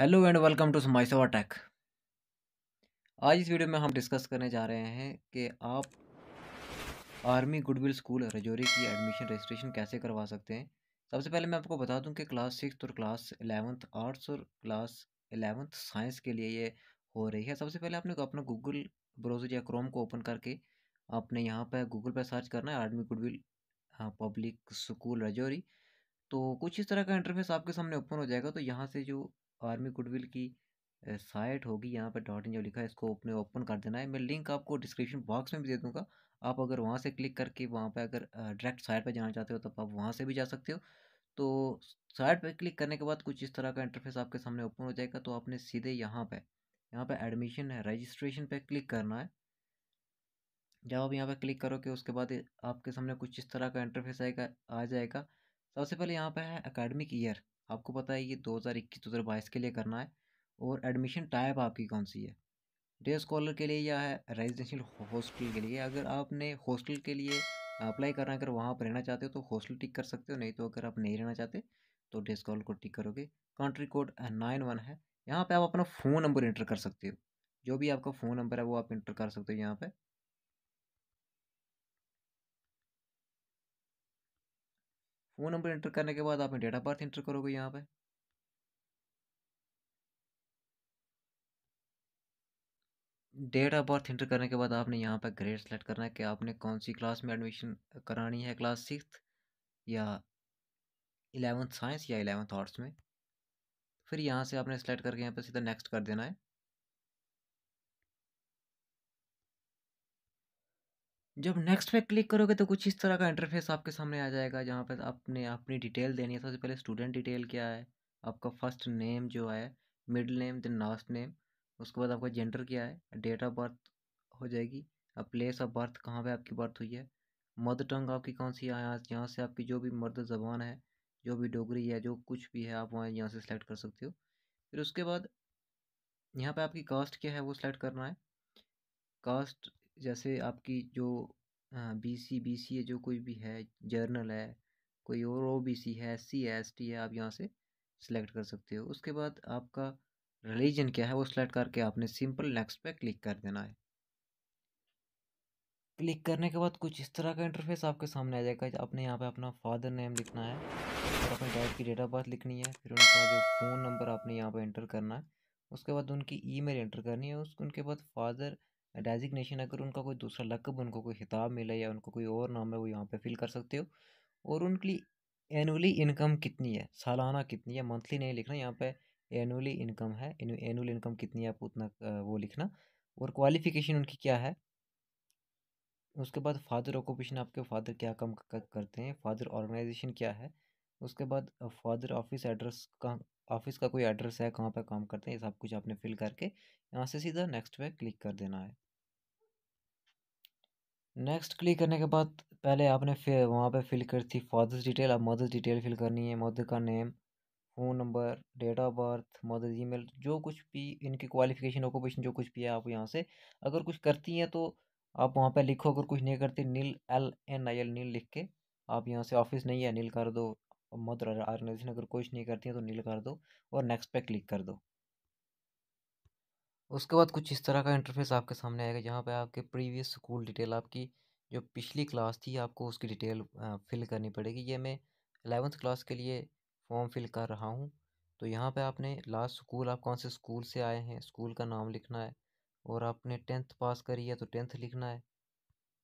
hello and welcome to समाइसोवा tech आज इस वीडियो में हम डिस्कस करने जा रहे हैं कि आप आर्मी गुडविल स्कूल रजौरी की एडमिशन रजिस्ट्रेशन कैसे करवा सकते हैं सबसे पहले मैं आपको बता दूं कि क्लास सिक्स और क्लास एलेवंथ आर्ट्स और क्लास एलेवंथ साइंस के लिए ये हो रही है सबसे पहले आपने अपना गूगल ब्राउज़र या क्रोम को ओपन करके आपने यहाँ पर गूगल पर सर्च करना है army goodwill public school Rajouri तो कुछ इस तरह का इंटरफेस आपके सामने ओपन हो जाएगा तो यहाँ से जो आर्मी गुडविल की साइट होगी यहाँ पर डॉट इन जो लिखा है इसको अपने ओपन कर देना है मैं लिंक आपको डिस्क्रिप्शन बॉक्स में भी दे दूँगा आप अगर वहाँ से क्लिक करके वहाँ पर अगर डायरेक्ट साइट पर जाना चाहते हो तो आप वहाँ से भी जा सकते हो तो साइट पर क्लिक करने के बाद कुछ इस तरह का इंटरफेस आपके सामने ओपन हो जाएगा तो आपने सीधे यहाँ पर यहाँ पर एडमिशन है रजिस्ट्रेशन पर क्लिक करना है जब आप यहाँ पर क्लिक करोगे उसके बाद आपके सामने कुछ इस तरह का इंटरफेस आएगा आ जाएगा सबसे पहले यहाँ पर है अकेडमिक ईयर आपको पता है ये दो हज़ार इक्कीस दो हज़ार बाईस के लिए करना है और एडमिशन टाइप आपकी कौन सी है डे स्कॉलर के लिए या है रेजिडेंशियल हॉस्टल के लिए अगर आपने हॉस्टल के लिए अप्लाई करना है अगर वहाँ पर रहना चाहते हो तो हॉस्टल टिक कर सकते हो नहीं तो अगर आप नहीं रहना चाहते तो डे स्कॉलर को टिक करोगे कंट्री कोड नाइन वन है यहाँ पर आप अपना फ़ोन नंबर इंटर कर सकते हो जो भी आपका फ़ोन नंबर है वो आप इंटर कर सकते हो यहाँ पर फ़ोन नंबर इंटर करने के बाद आपने डेट ऑफ बर्थ इंटर करोगे यहाँ पर डेट ऑफ बर्थ इंटर करने के बाद आपने यहाँ पर ग्रेड सेलेक्ट करना है कि आपने कौन सी क्लास में एडमिशन करानी है क्लास सिक्स या इलेवंथ साइंस या इलेवंथ आर्ट्स में फिर यहाँ से आपने सेलेक्ट करके यहाँ पर सीधा नेक्स्ट कर देना है जब नेक्स्ट पे क्लिक करोगे तो कुछ इस तरह का इंटरफेस आपके सामने आ जाएगा जहाँ पर आपने अपनी डिटेल देनी है सबसे पहले स्टूडेंट डिटेल क्या है आपका फर्स्ट नेम जो है middle name then last name उसके बाद आपका जेंडर क्या है डेट ऑफ बर्थ हो जाएगी अब प्लेस ऑफ बर्थ कहाँ पे आपकी बर्थ हुई है मदर टंग आपकी कौन सी आया यहाँ से आपकी जो भी मदर जबान है जो भी डोगरी है जो कुछ भी है आप वहाँ यहाँ से सिलेक्ट कर सकते हो फिर उसके बाद यहाँ पे आपकी कास्ट क्या है वो सिलेक्ट करना है कास्ट जैसे आपकी जो बी सी बी सी ए जो कोई भी है जर्नल है कोई और ओ बी सी है एस सी है एस टी है आप यहाँ से सिलेक्ट कर सकते हो उसके बाद आपका रिलीजन क्या है वो सिलेक्ट करके आपने सिंपल नेक्स्ट पे क्लिक कर देना है क्लिक करने के बाद कुछ इस तरह का इंटरफेस आपके सामने आ जाएगा आपने यहाँ पे अपना फादर नेम लिखना है और अपने डैड की डेट ऑफ बर्थ लिखनी है फिर उनका जो फ़ोन नंबर आपने यहाँ पे एंटर करना है उसके बाद उनकी ईमेल एंटर करनी है उस उनके बाद फादर डेजिग्नेशन अगर उनका कोई दूसरा लकब उनको कोई खिताब मिले या उनको कोई और नाम है वो यहाँ पे फिल कर सकते हो और उनकी एनुअली इनकम कितनी है सालाना कितनी है मंथली नहीं लिखना यहाँ पे एनुअली इनकम है एनुअल इनकम कितनी है आपको उतना वो लिखना और क्वालिफिकेशन उनकी क्या है उसके बाद फादर ऑक्यूपेशन आपके फादर क्या कम करते हैं फादर ऑर्गेनाइजेशन क्या है उसके बाद फादर ऑफिस एड्रेस का ऑफिस का कोई एड्रेस है कहाँ पर काम करते हैं ये सब कुछ आपने फिल करके यहाँ से सीधा नेक्स्ट पे क्लिक कर देना है नेक्स्ट क्लिक करने के बाद पहले आपने फिर वहाँ पे फिल कर थी फादर्स डिटेल अब मदर्स डिटेल फिल करनी है मदर का name phone number date of birth mother email जो कुछ भी इनकी क्वालिफिकेशन ऑक्यूपेशन जो कुछ भी है आप यहाँ से अगर कुछ करती हैं तो आप वहाँ पर लिखो अगर कुछ नहीं करती nil L N I L nil लिख के आप यहाँ से ऑफिस नहीं है नील कर दो और मदर ऑर्गेनाइजेशन अगर कुछ नहीं करती है तो नील कर दो और नेक्स्ट पे क्लिक कर दो उसके बाद कुछ इस तरह का इंटरफेस आपके सामने आएगा जहाँ पे आपके प्रीवियस स्कूल डिटेल आपकी जो पिछली क्लास थी आपको उसकी डिटेल फिल करनी पड़ेगी ये मैं एलेवंथ क्लास के लिए फॉर्म फिल कर रहा हूँ तो यहाँ पे आपने लास्ट स्कूल आप कौन से स्कूल से आए हैं स्कूल का नाम लिखना है और आपने टेंथ पास करी है तो टेंथ लिखना है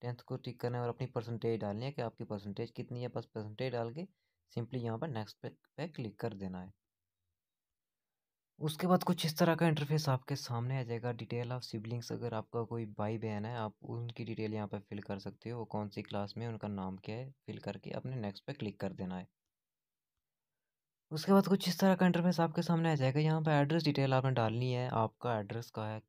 टेंथ को टिक करना है और अपनी परसेंटेज डालनी है कि आपकी परसेंटेज कितनी है बस परसेंटेज डाल के सिंपली यहाँ पर नेक्स्ट पे, पे क्लिक कर देना है उसके बाद कुछ इस तरह का इंटरफेस आपके सामने आ जाएगा डिटेल ऑफ सिबलिंग्स अगर आपका कोई भाई बहन है आप उनकी डिटेल यहाँ पर फिल कर सकते हो वो कौन सी क्लास में उनका नाम क्या है फिल करके अपने नेक्स्ट पे क्लिक कर देना है उसके बाद कुछ इस तरह का इंटरफेस आपके सामने आ जाएगा यहाँ पर एड्रेस डिटेल आपने डालनी है आपका एड्रेस का है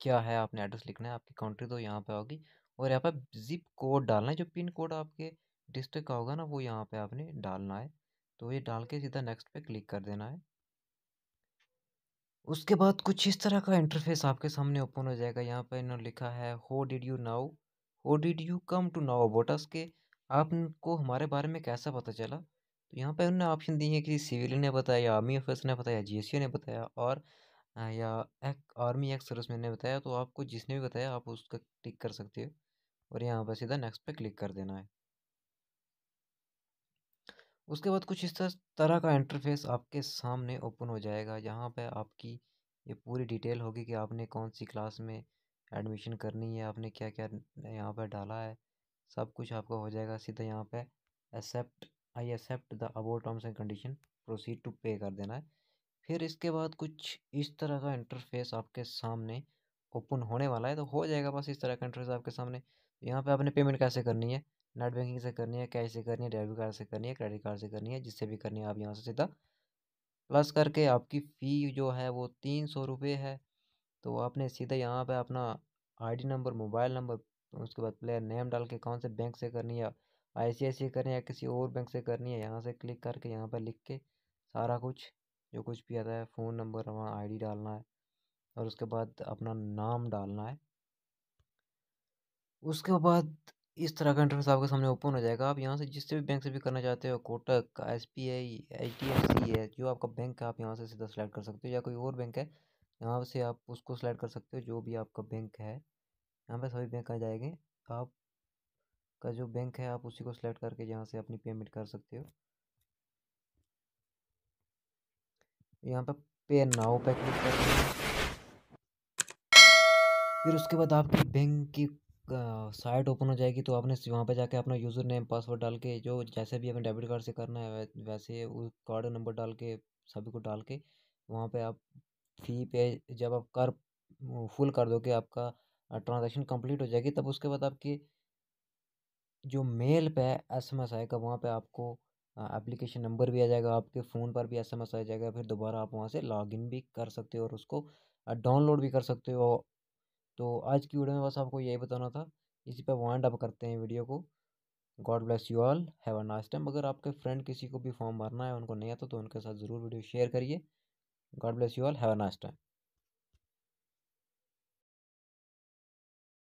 क्या है आपने एड्रेस लिखना है आपकी कंट्री तो यहाँ पर होगी और यहाँ पर जिप कोड डालना है जो पिन कोड आपके डिस्ट्रिक्ट का होगा ना वो यहाँ पे आपने डालना है तो ये डाल के सीधा नेक्स्ट पे क्लिक कर देना है उसके बाद कुछ इस तरह का इंटरफेस आपके सामने ओपन हो जाएगा यहाँ पर इन्होंने लिखा है how did you know how did you come to know about के आपको हमारे बारे में कैसा पता चला तो यहाँ पर उन्होंने ऑप्शन दिए हैं किसी सिविल ने बताया या आर्मी ऑफिसर ने बताया जी ने बताया और या एक आर्मी एक्स सर्विस ने बताया तो आपको जिसने भी बताया आप उसका टिक कर सकते हो और यहाँ पर सीधा नेक्स्ट पे क्लिक कर देना है उसके बाद कुछ इस तरह का इंटरफेस आपके सामने ओपन हो जाएगा यहाँ पे आपकी ये पूरी डिटेल होगी कि आपने कौन सी क्लास में एडमिशन करनी है आपने क्या क्या यहाँ पर डाला है सब कुछ आपका हो जाएगा सीधा यहाँ पर accept I accept the above terms and condition proceed to pay कर देना है फिर इसके बाद कुछ इस तरह का इंटरफेस आपके सामने ओपन होने वाला है तो हो जाएगा बस इस तरह का इंटरफेस आपके सामने यहाँ पे आपने पेमेंट कैसे करनी है नेट बैंकिंग से करनी है कैश से करनी है डेबिट कार्ड से करनी है क्रेडिट कार्ड से करनी है जिससे भी करनी है आप यहाँ से सीधा प्लस करके आपकी फ़ी जो है वो तीन सौ रुपये है तो आपने सीधा यहाँ पे अपना आईडी नंबर मोबाइल नंबर उसके बाद प्लेयर नेम डाल के कौन से बैंक से करनी है आई सी करनी है किसी और बैंक से करनी है यहाँ से क्लिक करके यहाँ पर लिख के सारा कुछ जो कुछ भी आता है फ़ोन नंबर वहाँ आई डालना है और उसके बाद अपना नाम डालना है उसके बाद इस तरह का इंटरफेस आपके सामने ओपन हो जाएगा आप यहाँ से जिससे भी बैंक से भी करना चाहते हो Kotak S B I H D F C है जो आपका बैंक है आप यहाँ से सीधा सेलेक्ट कर सकते हो या कोई और बैंक है यहाँ से आप उसको सेलेक्ट कर सकते हो जो भी आपका बैंक है यहाँ पर सभी बैंक आ जाएंगे आप का जो बैंक है आप उसी को सिलेक्ट करके यहाँ से अपनी पेमेंट कर सकते हो यहाँ पर पे नाउ पे क्लिक करते हैं फिर उसके बाद आपकी बैंक की साइट ओपन हो जाएगी तो आपने वहाँ पे जाके अपना यूज़र नेम पासवर्ड डाल के जो जैसे भी आपने डेबिट कार्ड से करना है वैसे वो कार्ड नंबर डाल के सभी को डाल के वहाँ पे आप फी पे जब आप कर फुल कर दोगे आपका ट्रांजेक्शन कंप्लीट हो जाएगी तब उसके बाद आपकी जो मेल पे एस एम एस आएगा वहाँ पे आपको एप्लीकेशन नंबर भी आ जाएगा आपके फ़ोन पर भी एस एम एस आ जाएगा फिर दोबारा आप वहाँ से लॉगिन भी कर सकते हो और उसको डाउनलोड भी कर सकते हो तो आज की वीडियो में बस आपको यही बताना था इसी पर वाइंड अप करते हैं वीडियो को God bless you all have a nice time अगर आपके फ्रेंड किसी को भी फॉर्म भरना है उनको नहीं आता तो उनके साथ ज़रूर वीडियो शेयर करिए God bless you all have a nice time